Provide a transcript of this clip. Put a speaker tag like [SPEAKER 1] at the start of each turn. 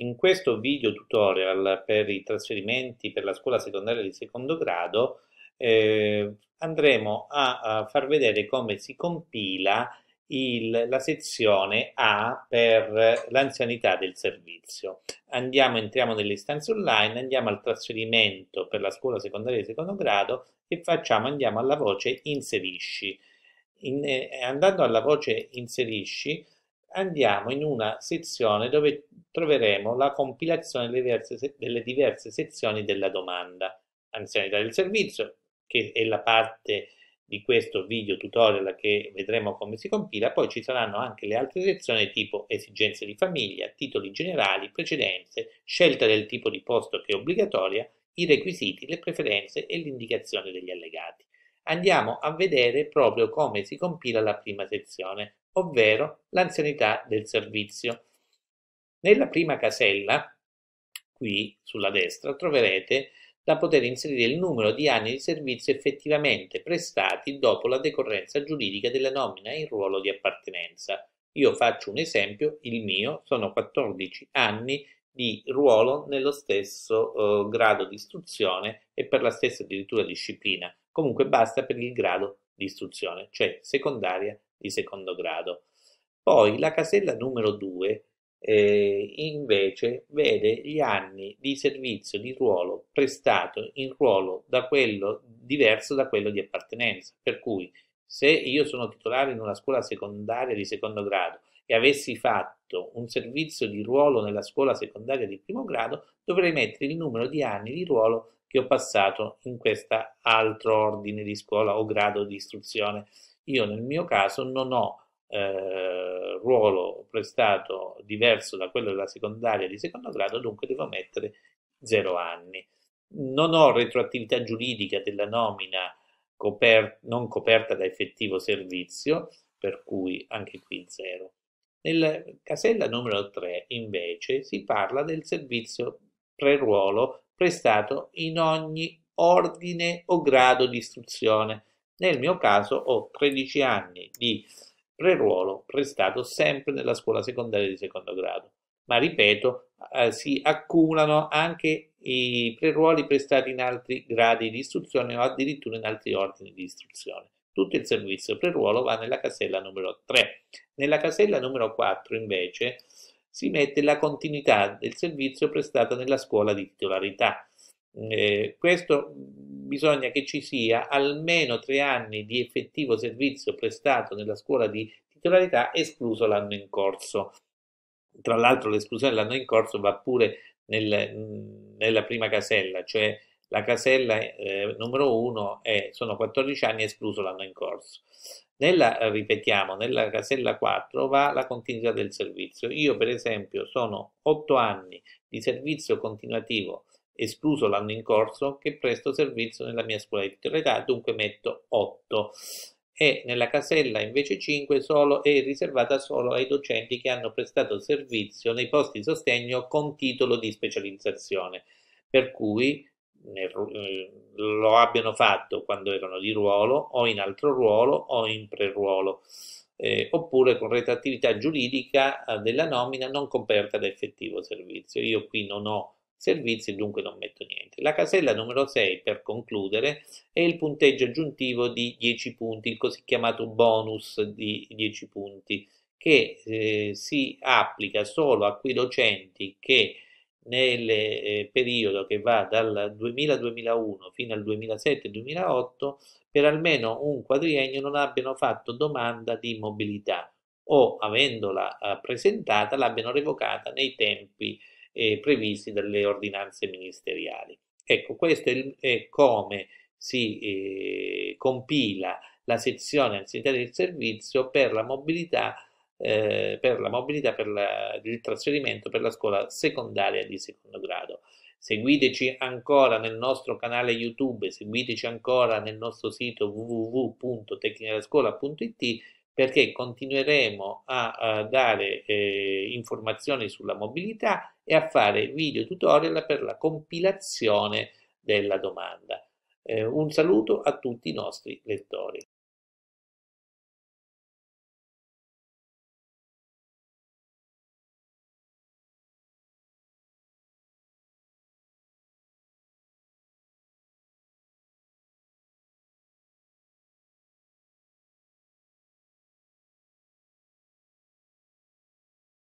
[SPEAKER 1] In questo video tutorial per i trasferimenti per la scuola secondaria di secondo grado eh, andremo a, a, far vedere come si compila il, la sezione A per l'anzianità del servizio. Andiamo, entriamo nelle istanze online, andiamo al trasferimento per la scuola secondaria di secondo grado e facciamo, andiamo alla voce inserisci. In, eh, andando alla voce inserisci andiamo in una sezione dove troveremo la compilazione delle diverse, delle diverse sezioni della domanda. Anzianità del servizio, che è la parte di questo video tutorial che vedremo come si compila, poi ci saranno anche le altre sezioni tipo esigenze di famiglia, titoli generali, precedenze, scelta del tipo di posto che è obbligatoria, i requisiti, le preferenze e l'indicazione degli allegati. Andiamo a vedere proprio come si compila la prima sezione ovvero l'anzianità del servizio. Nella prima casella, qui sulla destra, troverete da poter inserire il numero di anni di servizio effettivamente prestati dopo la decorrenza giuridica della nomina in ruolo di appartenenza. Io faccio un esempio, il mio sono 14 anni di ruolo nello stesso eh, grado di istruzione e per la stessa addirittura disciplina, comunque basta per il grado di istruzione, cioè secondaria di secondo grado. Poi la casella numero 2 eh, invece vede gli anni di servizio di ruolo prestato in ruolo da quello diverso da quello di appartenenza. Per cui se io sono titolare in una scuola secondaria di secondo grado e avessi fatto un servizio di ruolo nella scuola secondaria di primo grado, dovrei mettere il numero di anni di ruolo che ho passato in questo altro ordine di scuola o grado di istruzione. Io nel mio caso non ho eh, ruolo prestato diverso da quello della secondaria di secondo grado, dunque devo mettere zero anni. Non ho retroattività giuridica della nomina coper- non coperta da effettivo servizio, per cui anche qui zero. Nella casella numero 3 invece si parla del servizio pre-ruolo prestato in ogni ordine o grado di istruzione nel mio caso ho 13 anni di preruolo prestato sempre nella scuola secondaria di secondo grado, ma ripeto, eh, si accumulano anche i preruoli prestati in altri gradi di istruzione o addirittura in altri ordini di istruzione. Tutto il servizio preruolo va nella casella numero 3. Nella casella numero 4 invece si mette la continuità del servizio prestato nella scuola di titolarità eh, questo mm, bisogna che ci sia almeno tre anni di effettivo servizio prestato nella scuola di titolarità, escluso l'anno in corso. Tra l'altro, l'esclusione dell'anno in corso va pure nel, mm, nella prima casella, cioè la casella eh, numero 1 sono 14 anni escluso l'anno in corso. Nella, eh, ripetiamo, nella casella 4 va la continuità del servizio. Io per esempio sono 8 anni di servizio continuativo escluso l'anno in corso, che presto servizio nella mia scuola di titolarità, dunque metto 8 e nella casella invece 5 solo, è riservata solo ai docenti che hanno prestato servizio nei posti di sostegno con titolo di specializzazione, per cui eh, lo abbiano fatto quando erano di ruolo o in altro ruolo o in preruolo, eh, oppure con retroattività giuridica eh, della nomina non coperta da effettivo servizio. Io qui non ho Servizi dunque non metto niente. La casella numero 6 per concludere è il punteggio aggiuntivo di 10 punti, il così chiamato bonus di 10 punti, che eh, si applica solo a quei docenti che nel eh, periodo che va dal 2000-2001 fino al 2007-2008 per almeno un quadriennio non abbiano fatto domanda di mobilità o avendola eh, presentata l'abbiano revocata nei tempi eh, previsti dalle ordinanze ministeriali. Ecco, questo è, il, è come si eh, compila la sezione anzianità del servizio per la mobilità, eh, per, la mobilità per la, il trasferimento per la scuola secondaria di secondo grado. Seguiteci ancora nel nostro canale YouTube, seguiteci ancora nel nostro sito www.tecnicalascuola.it perché continueremo a, a dare eh, informazioni sulla mobilità e a fare video tutorial per la compilazione della domanda. Eh, un saluto a tutti i nostri lettori.